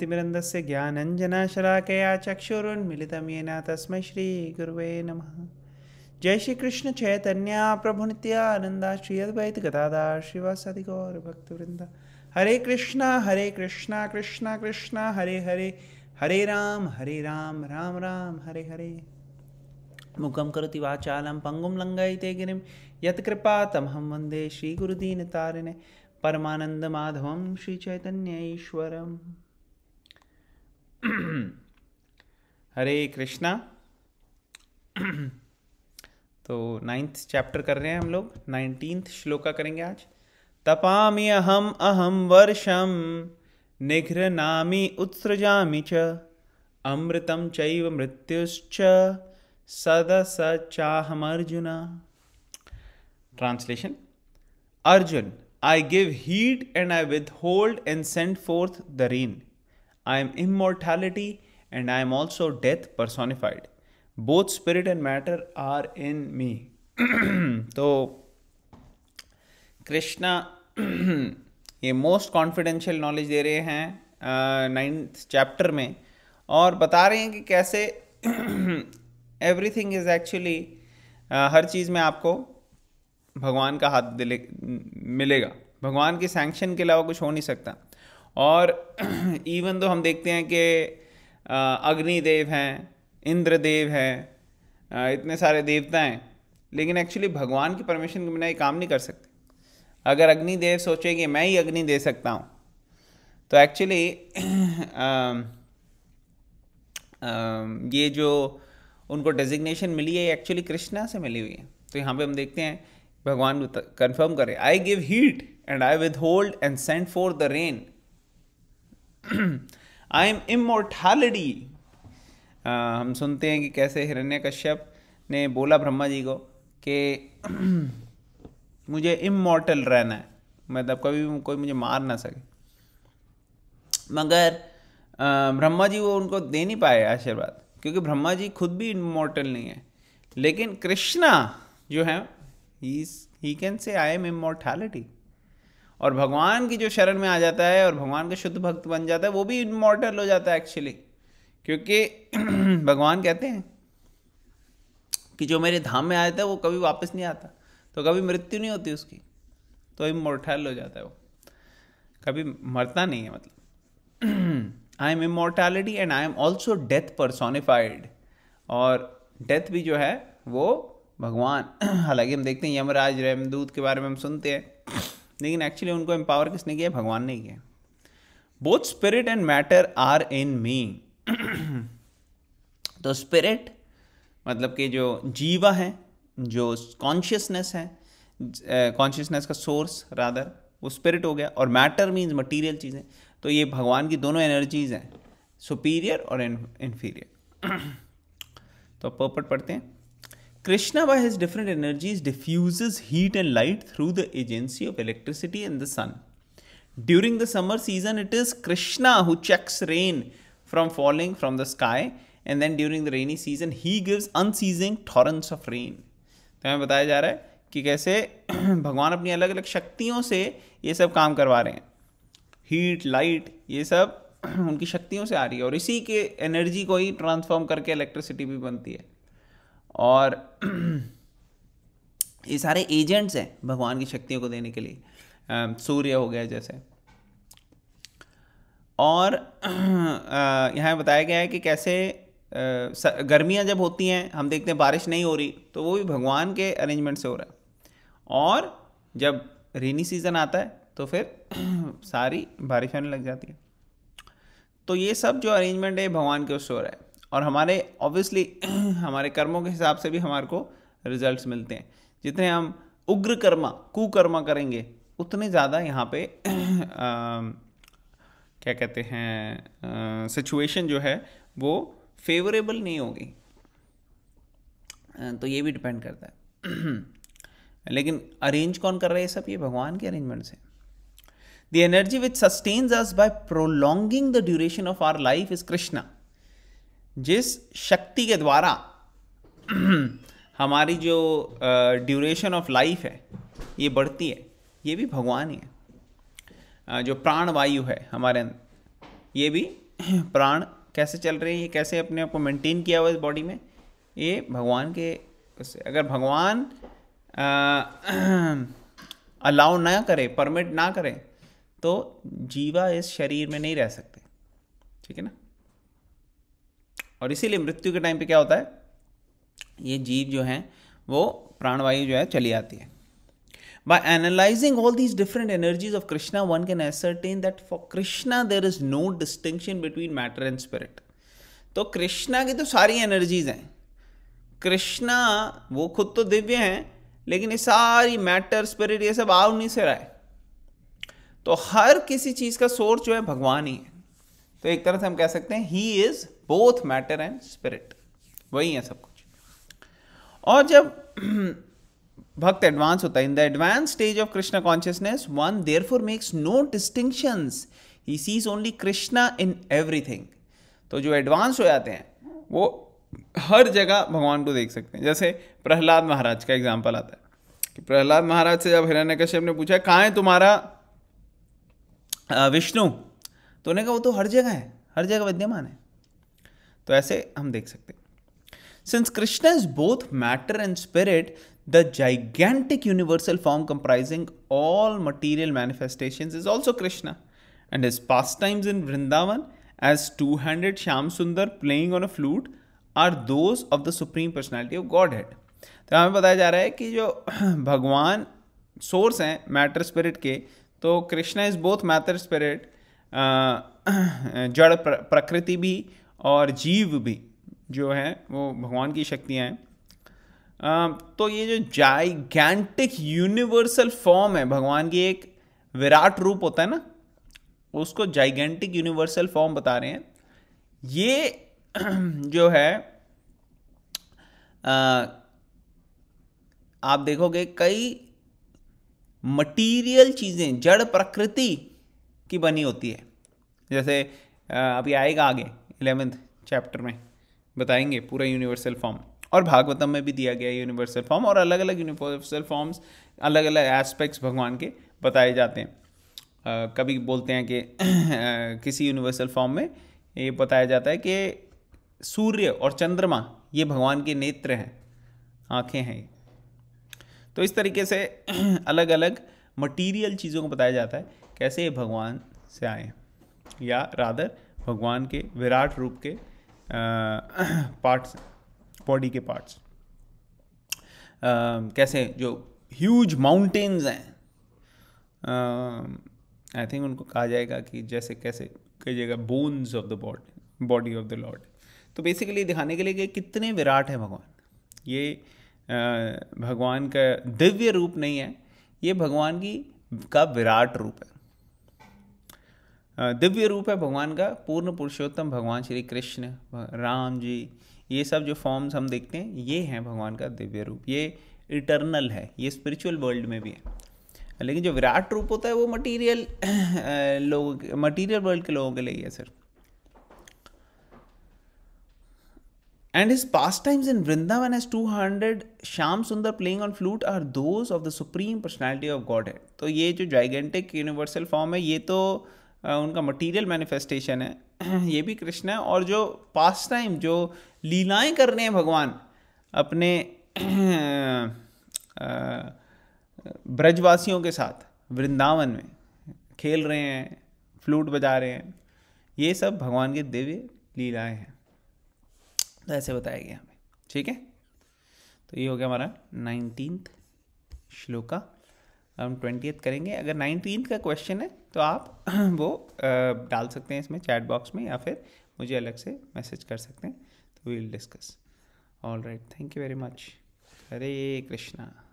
तिमिरन्दस्य ज्ञानञ्जनाशलाकया चक्षुरुन्मिलितमेन तस्मै श्रीगुर्वे नमः जय श्री कृष्ण चैतन्या प्रभु नित्यानंदा गदादा श्रीवासादि हरे कृष्ण हरे कृष्ण कृष्ण कृष्ण हरे हरे हरे राम हरे राम राम राम हरे हरे मुखम करोति वाचालं पंगुं लङ्घयते गिरिं यत्कृपा तमहं वन्दे श्रीगुरुदीनतारिणे परमानन्दमाधवं श्रीचैतन्यैश्वरम् हरे कृष्णा तो नाइन्थ चैप्टर कर रहे हैं हम लोग नाइनटीन्थ श्लोका करेंगे आज तपामि अहम अहम वर्षम निघ्रनामी उत्सृजा च अमृतम चैव मृत्युश्च सदा सचाहम Arjun translation Arjun I give heat and I withhold and send forth the rain I am immortality and I am also death personified both spirit and matter are in me तो कृष्णा ये मोस्ट कॉन्फिडेंशियल नॉलेज दे रहे हैं ninth chapter में और बता रहे हैं कि कैसे एवरीथिंग इज़ एक्चुअली हर चीज़ में आपको भगवान का हाथ दिले मिलेगा भगवान की सैंक्शन के अलावा कुछ हो नहीं सकता और इवन तो हम देखते हैं कि अग्निदेव हैं इंद्रदेव हैं इतने सारे देवता हैं लेकिन एक्चुअली भगवान की परमिशन के बिना ये काम नहीं कर सकते अगर अग्निदेव सोचे कि मैं ही अग्नि दे सकता हूँ तो एक्चुअली ये जो उनको डेजिग्नेशन मिली है ये एक्चुअली कृष्णा से मिली हुई है तो यहाँ पे हम देखते हैं भगवान कंफर्म करें I give heat and I withhold and send for the rain I am immortality हम सुनते हैं कि कैसे हिरण्य कश्यप ने बोला ब्रह्मा जी को कि मुझे इमोर्टल रहना है मतलब कभी भी कोई मुझे मार ना सके मगर uh, ब्रह्मा जी वो उनको दे नहीं पाए आशीर्वाद क्योंकि ब्रह्मा जी खुद भी इमोर्टल नहीं है लेकिन कृष्णा जो है he can say I am immortality और भगवान की जो शरण में आ जाता है और भगवान का शुद्ध भक्त बन जाता है वो भी इमोर्टल हो जाता है एक्चुअली क्योंकि भगवान कहते हैं कि जो मेरे धाम में आया था वो कभी वापस नहीं आता तो कभी मृत्यु नहीं होती उसकी तो इमोर्टल हो जाता है वो कभी मरता नहीं है मतलब I am immortality and I am also death personified और डेथ भी जो है वो भगवान हालांकि हम देखते हैं यमराज रेमदूत के बारे में हम सुनते हैं लेकिन एक्चुअली उनको एम्पावर किसने किया भगवान ने किया both spirit and matter are in me तो स्पिरिट मतलब कि जो जीवा है जो कॉन्शियसनेस है कॉन्शियसनेस का सोर्स रादर वो स्पिरिट हो गया और मैटर मीन्स मटीरियल चीज़ें तो ये भगवान की दोनों एनर्जीज़ हैं सुपीरियर और इन्फीरियर तो पर्पट पढ़ते हैं Krishna by his different energies diffuses heat and light through the agency of electricity and the sun. During the summer season, it is Krishna who checks rain from falling from the sky and then during the rainy season, he gives unceasing torrents of rain. तो हमें बताया जा रहा है कि कैसे भगवान अपनी अलग अलग शक्तियों से ये सब काम करवा रहे हैं हीट लाइट ये सब उनकी शक्तियों से आ रही है और इसी के एनर्जी को ही ट्रांसफॉर्म करके इलेक्ट्रिसिटी भी बनती है और ये सारे एजेंट्स हैं भगवान की शक्तियों को देने के लिए सूर्य हो गया जैसे और यहाँ बताया गया है कि कैसे गर्मियाँ जब होती हैं हम देखते हैं बारिश नहीं हो रही तो वो भी भगवान के अरेंजमेंट से हो रहा है और जब रेनी सीज़न आता है तो फिर सारी बारिश होने लग जाती है तो ये सब जो अरेंजमेंट है भगवान के उससे हो रहा है और हमारे ऑब्वियसली हमारे कर्मों के हिसाब से भी हमारे को रिजल्ट्स मिलते हैं जितने हम उग्र कर्मा कुकर्मा करेंगे उतने ज़्यादा यहाँ पे आ, क्या कहते हैं सिचुएशन जो है वो फेवरेबल नहीं होगी तो ये भी डिपेंड करता है लेकिन अरेंज कौन कर रहे हैं सब ये भगवान के अरेंजमेंट से the energy which sustains us by prolonging the duration of our life is Krishna जिस शक्ति के द्वारा हमारी जो ड्यूरेशन ऑफ लाइफ है ये बढ़ती है ये भी भगवान ही है जो प्राण वायु है हमारे अंदर ये भी प्राण कैसे चल रहे हैं ये कैसे अपने आप को मेंटेन किया हुआ इस बॉडी में ये भगवान के उससे अगर भगवान अलाउ ना करे परमिट ना करे तो जीवा इस शरीर में नहीं रह सकते ठीक है ना और इसीलिए मृत्यु के टाइम पे क्या होता है ये जीव जो है वो प्राणवायु जो है चली आती है by analysing all these different energies of Krishna one can ascertain that for Krishna there is no distinction between matter and spirit तो कृष्णा की तो सारी एनर्जीज हैं कृष्णा वो खुद तो दिव्य हैं लेकिन ये सारी मैटर स्पिरिट ये सब आउ नहीं से रहा है तो हर किसी चीज़ का सोर्स जो है भगवान ही है तो एक तरह से हम कह सकते हैं he is both matter and spirit वही है सब कुछ और जब भक्त एडवांस होता है in the advance stage of Krishna consciousness one therefore makes no distinction he sees only Krishna in everything तो जो एडवांस हो जाते हैं वो हर जगह भगवान को देख सकते हैं जैसे प्रहलाद महाराज का एग्जाम्पल आता है कि प्रहलाद महाराज से जब हिरण्य कश्यप ने पूछा कहाँ है तुम्हारा विष्णु तो उन्हें कहा वो तो हर जगह है हर जगह विद्यमान है तो ऐसे हम देख सकते हैं since Krishna is both matter and spirit the gigantic universal form comprising all material manifestation is also Krishna and his pastimes in Vrindavan as two handed Shyam Sundar playing on a flute are those of the supreme personality of godhead तो हमें बताया जा रहा है कि जो भगवान source हैं मैटर स्पिरिट के तो Krishna is both matter spirit जड़ प्रकृति भी और जीव भी जो है वो भगवान की शक्तियाँ हैं तो ये जो जाइगैंटिक यूनिवर्सल फॉर्म है भगवान की एक विराट रूप होता है ना उसको जाइगेंटिक यूनिवर्सल फॉर्म बता रहे हैं ये जो है आप देखोगे कई मटेरियल चीज़ें जड़ प्रकृति की बनी होती है जैसे अभी आएगा आगे इलेवेंथ चैप्टर में बताएंगे पूरा यूनिवर्सल फॉर्म और भागवतम में भी दिया गया है यूनिवर्सल फॉर्म और अलग अलग यूनिवर्सल फॉर्म्स अलग अलग एस्पेक्ट्स भगवान के बताए जाते हैं आ, कभी बोलते हैं कि किसी यूनिवर्सल फॉर्म में ये बताया जाता है कि सूर्य और चंद्रमा ये भगवान के नेत्र हैं आँखें हैं तो इस तरीके से अलग अलग मटीरियल चीज़ों को बताया जाता है कैसे ये भगवान से आए या रादर भगवान के विराट रूप के पार्ट्स बॉडी के पार्ट्स कैसे जो ह्यूज माउंटेन्स हैं आई थिंक उनको कहा जाएगा कि जैसे कैसे कही जाएगा bones of the body body of the lord तो बेसिकली दिखाने के लिए कि कितने विराट हैं भगवान ये भगवान का दिव्य रूप नहीं है ये भगवान की का विराट रूप है दिव्य रूप है भगवान का पूर्ण पुरुषोत्तम भगवान श्री कृष्ण राम जी ये सब जो फॉर्म्स हम देखते हैं ये हैं भगवान का दिव्य रूप ये इटर्नल है ये स्पिरिचुअल वर्ल्ड में भी है लेकिन जो विराट रूप होता है वो मटीरियल लोगों मटीरियल वर्ल्ड के लोगों के लिए है sir times in Vrindavan as two handed Shyam Sundar playing on flute are those of the supreme personality of god है तो ये जो जाइगेंटिक यूनिवर्सल फॉर्म है ये तो उनका मटेरियल मैनिफेस्टेशन है ये भी कृष्ण है और जो पास टाइम जो लीलाएं कर रहे हैं भगवान अपने ब्रजवासियों के साथ वृंदावन में खेल रहे हैं फ्लूट बजा रहे हैं ये सब भगवान के दिव्य लीलाएं हैं तो ऐसे बताया गया हमें ठीक है तो ये हो गया हमारा नाइनटीन्थ श्लोका हम ट्वेंटी करेंगे अगर नाइनटीन का क्वेश्चन है तो आप वो डाल सकते हैं इसमें चैट बॉक्स में या फिर मुझे अलग से मैसेज कर सकते हैं तो we'll discuss all right thank you very much Hare Krishna